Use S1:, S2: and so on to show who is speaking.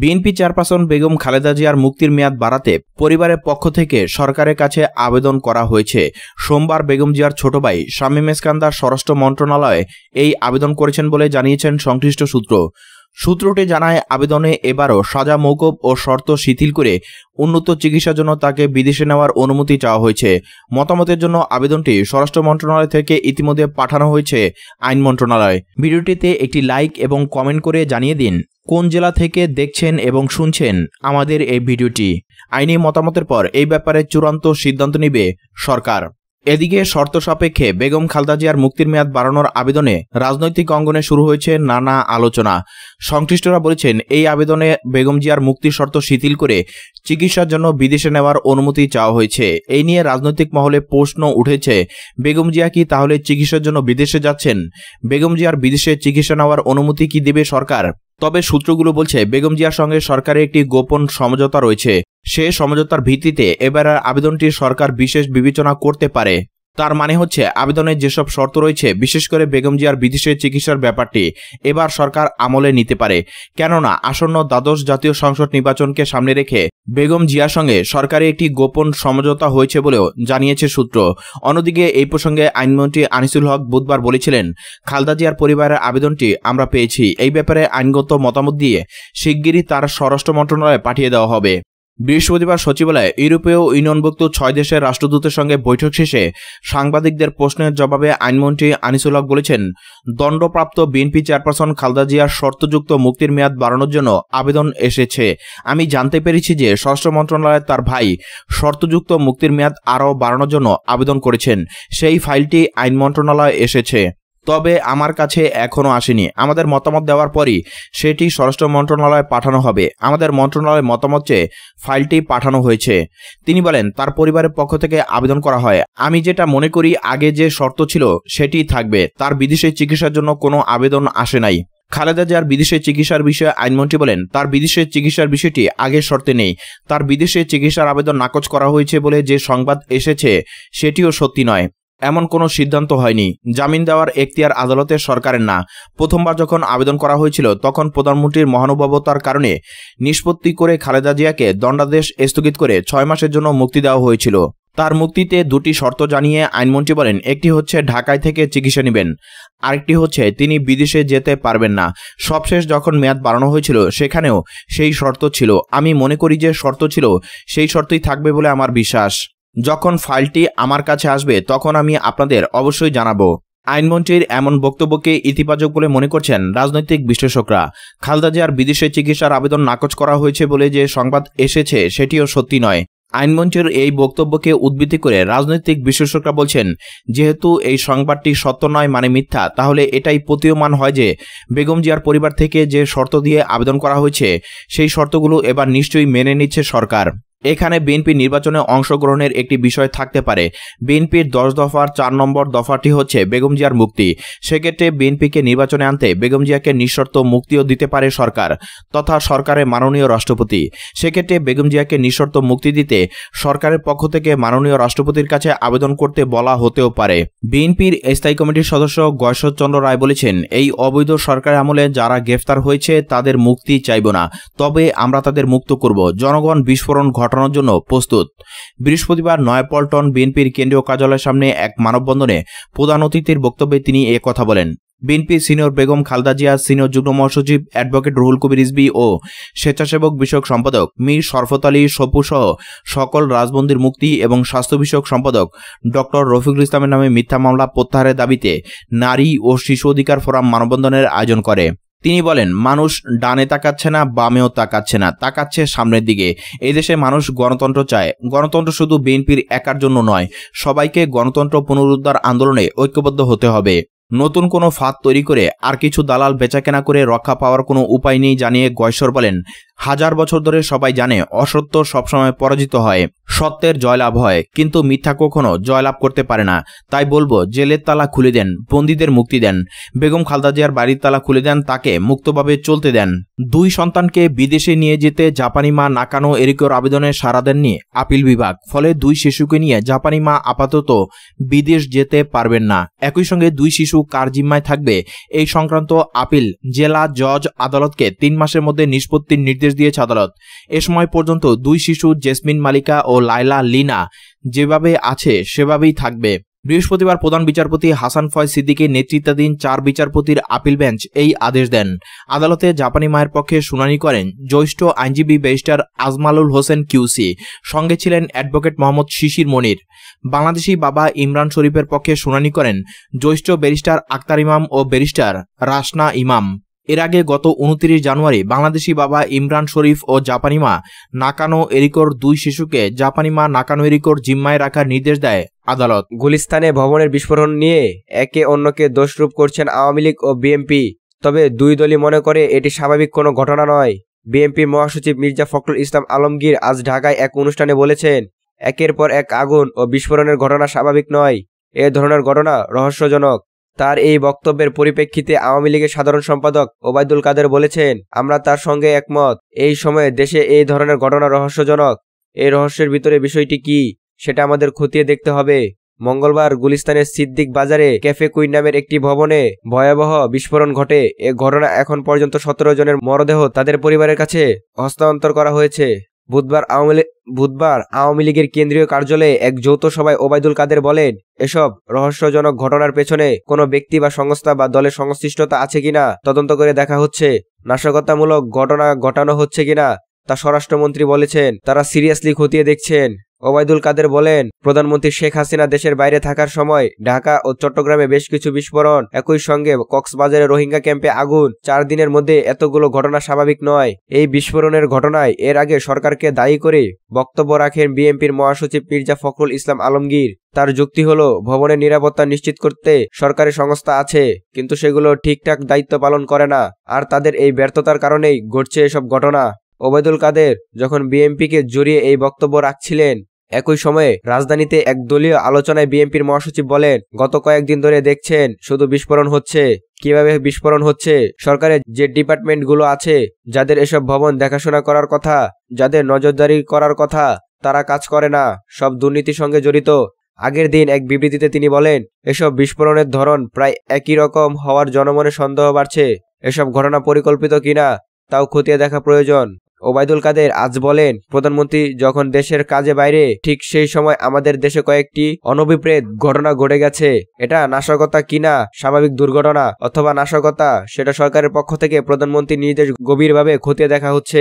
S1: BNP chairperson Begum Khaleda জিয়ার মুক্তির মেয়াদ বাড়াতে পরিবারের পক্ষ থেকে সরকারের কাছে আবেদন করা হয়েছে সোমবার বেগম জিয়ার ছোট ভাই শামীম এসকান্দার স্বরাষ্ট্র মন্ত্রণালয়ে এই আবেদন করেছেন বলে জানিয়েছেন সংশ্লিষ্ট সূত্র সূত্রটি জানায় আবেদনে এবারও সাজা মৌকুব ও শর্ত শিথিল করে উন্নত চিকিৎসার জন্য তাকে বিদেশে নেওয়ার অনুমতি চাওয়া হয়েছে মতামতের জন্য আবেদনটি স্বরাষ্ট্র মন্ত্রণালয় থেকে ইতিমধ্যে পাঠানো হয়েছে আইন মন্ত্রণালয় ভিডিওটিতে একটি লাইক এবং কমেন্ট করে জানিয়ে দিন কোন জেলা থেকে দেখছেন এবং শুনছেন আমাদের এই ভিডিওটি আইনি মতামতের পর এই ব্যাপারে চূড়ান্ত সিদ্ধান্ত নেবে সরকার এদিকে শর্ত সাপেক্ষে বেগম খালদা জিয়ার মুক্তির মেয়াদ বাড়ানোর আবেদনে রাজনৈতিক অঙ্গনে শুরু হয়েছে নানা আলোচনা সংশ্লিষ্টরা বলেছেন এই আবেদনে বেগম জিয়ার মুক্তির শর্ত শিথিল করে চিকিৎসার জন্য বিদেশে নেওয়ার অনুমতি চাওয়া হয়েছে এই নিয়ে রাজনৈতিক মহলে প্রশ্ন উঠেছে বেগম জিয়া কি তাহলে চিকিৎসার জন্য বিদেশে যাচ্ছেন বেগম জিয়ার বিদেশে চিকিৎসা নেওয়ার অনুমতি কি দেবে সরকার তবে সূত্রগুলো বলছে বেগম জিয়ার সঙ্গে সরকারের একটি গোপন সমঝোতা রয়েছে সে সমঝোতার ভিত্তিতে এবার আবেদনটি সরকার বিশেষ বিবেচনা করতে পারে তার মানে হচ্ছে আবেদনের যেসব শর্ত রয়েছে বিশেষ করে বেগম জিয়ার বিদেশে চিকিৎসার ব্যাপারটি এবার সরকার আমলে নিতে পারে কেননা আসন্ন দ্বাদশ জাতীয় সংসদ নির্বাচনকে সামনে রেখে বেগম জিয়ার সঙ্গে সরকারে একটি গোপন সমঝোতা হয়েছে বলেও জানিয়েছে সূত্র অন্যদিকে এই প্রসঙ্গে আইনমন্ত্রী আনিসুল হক বুধবার বলেছিলেন খালদা জিয়ার পরিবারের আবেদনটি আমরা পেয়েছি এই ব্যাপারে আইনগত মতামত দিয়ে শিগগিরই তার স্বরাষ্ট্র মন্ত্রণালয়ে পাঠিয়ে দেওয়া হবে বৃহস্পতিবার সচিবালয়ে ইউরোপীয় ইউনিয়নভুক্ত ছয় দেশের রাষ্ট্রদূতের সঙ্গে বৈঠক শেষে সাংবাদিকদের প্রশ্নের জবাবে আইনমন্ত্রী আনিসুল হক বলেছেন দণ্ডপ্রাপ্ত বিএনপি চেয়ারপারসন খালদা জিয়ার শর্তযুক্ত মুক্তির মেয়াদ বাড়ানোর জন্য আবেদন এসেছে আমি জানতে পেরেছি যে স্বরাষ্ট্র মন্ত্রণালয়ের তার ভাই শর্তযুক্ত মুক্তির মেয়াদ আরও বাড়ানোর জন্য আবেদন করেছেন সেই ফাইলটি আইন মন্ত্রণালয়ে এসেছে তবে আমার কাছে এখনও আসেনি আমাদের মতামত দেওয়ার পরই সেটি স্বরাষ্ট্র মন্ত্রণালয়ে পাঠানো হবে আমাদের মন্ত্রণালয়ে মতামত চেয়ে ফাইলটি পাঠানো হয়েছে তিনি বলেন তার পরিবারের পক্ষ থেকে আবেদন করা হয় আমি যেটা মনে করি আগে যে শর্ত ছিল সেটি থাকবে তার বিদেশে চিকিৎসার জন্য কোনো আবেদন আসে নাই খালেদা জিয়ার বিদেশে চিকিৎসার বিষয়ে আইনমন্ত্রী বলেন তার বিদেশে চিকিৎসার বিষয়টি আগের শর্তে নেই তার বিদেশে চিকিৎসার আবেদন নাকচ করা হয়েছে বলে যে সংবাদ এসেছে সেটিও সত্যি নয় এমন কোনো সিদ্ধান্ত হয়নি জামিন দেওয়ার এখতিয়ার আদালতের সরকারের না প্রথমবার যখন আবেদন করা হয়েছিল তখন প্রধানমন্ত্রীর মহানুভবতার কারণে নিষ্পত্তি করে খালেদা জিয়াকে দণ্ডাদেশ স্থগিত করে ছয় মাসের জন্য মুক্তি দেওয়া হয়েছিল তার মুক্তিতে দুটি শর্ত জানিয়ে আইনমন্ত্রী বলেন একটি হচ্ছে ঢাকায় থেকে চিকিৎসা নেবেন আরেকটি হচ্ছে তিনি বিদেশে যেতে পারবেন না সবশেষ যখন মেয়াদ বাড়ানো হয়েছিল সেখানেও সেই শর্ত ছিল আমি মনে করি যে শর্ত ছিল সেই শর্তই থাকবে বলে আমার বিশ্বাস যখন ফাইলটি আমার কাছে আসবে তখন আমি আপনাদের অবশ্যই জানাবো আইনমন্ত্রীর এমন বক্তব্যকে ইতিবাচক বলে মনে করছেন রাজনৈতিক বিশ্লেষকরা খালদা জিয়ার বিদেশে চিকিৎসার আবেদন নাকচ করা হয়েছে বলে যে সংবাদ এসেছে সেটিও সত্যি নয় আইনমন্ত্রীর এই বক্তব্যকে উদ্বৃত্তি করে রাজনৈতিক বিশ্লেষকরা বলছেন যেহেতু এই সংবাদটি সত্য নয় মানে মিথ্যা তাহলে এটাই প্রতীয়মান হয় যে বেগম জিয়ার পরিবার থেকে যে শর্ত দিয়ে আবেদন করা হয়েছে সেই শর্তগুলো এবার নিশ্চয়ই মেনে নিচ্ছে সরকার এখানে বিএনপি নির্বাচনে অংশগ্রহণের একটি বিষয় থাকতে পারে বিএনপির দশ দফার চার নম্বর দফাটি হচ্ছে বেগম জিয়ার মুক্তি সেক্ষেত্রে বিএনপিকে নির্বাচনে আনতে বেগম জিয়াকে নিঃশর্ত মুক্তিও দিতে পারে সরকার তথা সরকারের মাননীয় রাষ্ট্রপতি সেক্ষেত্রে বেগম জিয়াকে নিঃশর্ত মুক্তি দিতে সরকারের পক্ষ থেকে মাননীয় রাষ্ট্রপতির কাছে আবেদন করতে বলা হতেও পারে বিএনপির স্থায়ী কমিটির সদস্য চন্দ্র রায় বলেছেন এই অবৈধ সরকার আমলে যারা গ্রেফতার হয়েছে তাদের মুক্তি চাইব না তবে আমরা তাদের মুক্ত করব জনগণ বিস্ফোরণ ঘট ঘটানোর জন্য প্রস্তুত বৃহস্পতিবার নয়াপল্টন বিএনপির কেন্দ্রীয় কার্যালয়ের সামনে এক মানববন্ধনে প্রধান অতিথির বক্তব্যে তিনি এ কথা বলেন বিএনপি সিনিয়র বেগম খালদা জিয়া সিনিয়র যুগ্ম মহাসচিব অ্যাডভোকেট রুহুল কবির রিজবি ও স্বেচ্ছাসেবক বিষয়ক সম্পাদক মীর শরফত আলী সপু সহ সকল রাজবন্দির মুক্তি এবং স্বাস্থ্য বিষয়ক সম্পাদক ডক্টর রফিকুল ইসলামের নামে মিথ্যা মামলা প্রত্যাহারের দাবিতে নারী ও শিশু অধিকার ফোরাম মানববন্ধনের আয়োজন করে তিনি বলেন মানুষ ডানে তাকাচ্ছে না বামেও তাকাচ্ছে না তাকাচ্ছে সামনের দিকে এই দেশে মানুষ গণতন্ত্র চায় গণতন্ত্র শুধু বিএনপির একার জন্য নয় সবাইকে গণতন্ত্র পুনরুদ্ধার আন্দোলনে ঐক্যবদ্ধ হতে হবে নতুন কোনো ফাঁদ তৈরি করে আর কিছু দালাল বেচাকেনা করে রক্ষা পাওয়ার কোনো উপায় নেই জানিয়ে গয়সর বলেন হাজার বছর ধরে সবাই জানে অসত্য সবসময় পরাজিত হয় সত্যের জয়লাভ হয় কিন্তু মিথ্যা কখনো জয়লাভ করতে পারে না তাই বলবো জেলের তালা খুলে দেন বন্দীদের মুক্তি দেন বেগম খালদা জিয়ার বাড়ির তালা খুলে দেন তাকে মুক্তভাবে চলতে দেন দুই সন্তানকে বিদেশে নিয়ে যেতে জাপানি মা নাকানো এরিকোর আবেদনে সাড়া দেননি আপিল বিভাগ ফলে দুই শিশুকে নিয়ে জাপানি মা আপাতত বিদেশ যেতে পারবেন না একই সঙ্গে দুই শিশু কার জিম্মায় থাকবে এই সংক্রান্ত আপিল জেলা জজ আদালতকে তিন মাসের মধ্যে নিষ্পত্তির নির্দেশ নির্দেশ দিয়েছে আদালত এ সময় পর্যন্ত দুই শিশু জেসমিন মালিকা ও লাইলা লিনা যেভাবে আছে সেভাবেই থাকবে বৃহস্পতিবার প্রধান বিচারপতি হাসান ফয় সিদ্দিকের নেতৃত্বাধীন চার বিচারপতির আপিল বেঞ্চ এই আদেশ দেন আদালতে জাপানি মায়ের পক্ষে শুনানি করেন জ্যৈষ্ঠ আইনজীবী ব্যারিস্টার আজমালুল হোসেন কিউসি সঙ্গে ছিলেন অ্যাডভোকেট মোহাম্মদ শিশির মনির বাংলাদেশি বাবা ইমরান শরীফের পক্ষে শুনানি করেন জ্যৈষ্ঠ ব্যারিস্টার আক্তার ইমাম ও ব্যারিস্টার রাসনা ইমাম এর আগে গত উনত্রিশ জানুয়ারি বাংলাদেশি বাবা ইমরান শরীফ ও জাপানি মা নাকানো এরিকোর দুই শিশুকে জাপানি মা নাকানো এরিকোর জিম্মায় রাখার
S2: নির্দেশ দেয় আদালত গুলিস্তানে ভবনের বিস্ফোরণ নিয়ে একে অন্যকে দোষরূপ করছেন আওয়ামী লীগ ও বিএনপি তবে দুই দলই মনে করে এটি স্বাভাবিক কোনো ঘটনা নয় বিএনপির মহাসচিব মির্জা ফখরুল ইসলাম আলমগীর আজ ঢাকায় এক অনুষ্ঠানে বলেছেন একের পর এক আগুন ও বিস্ফোরণের ঘটনা স্বাভাবিক নয় এ ধরনের ঘটনা রহস্যজনক তার এই বক্তব্যের পরিপ্রেক্ষিতে আওয়ামী লীগের সাধারণ সম্পাদক ওবায়দুল কাদের বলেছেন আমরা তার সঙ্গে একমত এই সময়ে দেশে এই ধরনের ঘটনা রহস্যজনক এই রহস্যের ভিতরে বিষয়টি কি সেটা আমাদের খতিয়ে দেখতে হবে মঙ্গলবার গুলিস্তানের সিদ্দিক বাজারে ক্যাফে কুইন নামের একটি ভবনে ভয়াবহ বিস্ফোরণ ঘটে এ ঘটনা এখন পর্যন্ত সতেরো জনের মরদেহ তাদের পরিবারের কাছে হস্তান্তর করা হয়েছে বুধবার আওয়ামী বুধবার আওয়ামী লীগের কেন্দ্রীয় কার্যালয়ে এক যৌথ সভায় ওবায়দুল কাদের বলেন এসব রহস্যজনক ঘটনার পেছনে কোনো ব্যক্তি বা সংস্থা বা দলের সংশ্লিষ্টতা আছে কিনা তদন্ত করে দেখা হচ্ছে নাশকতামূলক ঘটনা ঘটানো হচ্ছে কিনা তা স্বরাষ্ট্রমন্ত্রী বলেছেন তারা সিরিয়াসলি খতিয়ে দেখছেন ওবায়দুল কাদের বলেন প্রধানমন্ত্রী শেখ হাসিনা দেশের বাইরে থাকার সময় ঢাকা ও চট্টগ্রামে বেশ কিছু বিস্ফোরণ একই সঙ্গে কক্সবাজারে রোহিঙ্গা ক্যাম্পে আগুন চার দিনের মধ্যে এতগুলো ঘটনা স্বাভাবিক নয় এই বিস্ফোরণের ঘটনায় এর আগে সরকারকে দায়ী করে বক্তব্য রাখেন বিএনপির মহাসচিব মির্জা ফখরুল ইসলাম আলমগীর তার যুক্তি হলো ভবনের নিরাপত্তা নিশ্চিত করতে সরকারি সংস্থা আছে কিন্তু সেগুলো ঠিকঠাক দায়িত্ব পালন করে না আর তাদের এই ব্যর্থতার কারণেই ঘটছে এসব ঘটনা ওবায়দুল কাদের যখন বিএনপিকে জড়িয়ে এই বক্তব্য রাখছিলেন একই সময়ে রাজধানীতে এক দলীয় আলোচনায় বিএনপির মহাসচিব বলেন গত কয়েকদিন ধরে দেখছেন শুধু বিস্ফোরণ হচ্ছে কিভাবে বিস্ফোরণ হচ্ছে সরকারের যে ডিপার্টমেন্টগুলো আছে যাদের এসব ভবন দেখাশোনা করার কথা যাদের নজরদারি করার কথা তারা কাজ করে না সব দুর্নীতির সঙ্গে জড়িত আগের দিন এক বিবৃতিতে তিনি বলেন এসব বিস্ফোরণের ধরন প্রায় একই রকম হওয়ার জনমনে সন্দেহ বাড়ছে এসব ঘটনা পরিকল্পিত কিনা তাও খতিয়ে দেখা প্রয়োজন ওবায়দুল কাদের আজ বলেন প্রধানমন্ত্রী যখন দেশের কাজে বাইরে ঠিক সেই সময় আমাদের দেশে কয়েকটি অনভিপ্রেত ঘটনা ঘটে গেছে এটা নাশকতা কিনা স্বাভাবিক দুর্ঘটনা অথবা নাশকতা সেটা সরকারের পক্ষ থেকে প্রধানমন্ত্রী নির্দেশ গভীরভাবে খতিয়ে দেখা হচ্ছে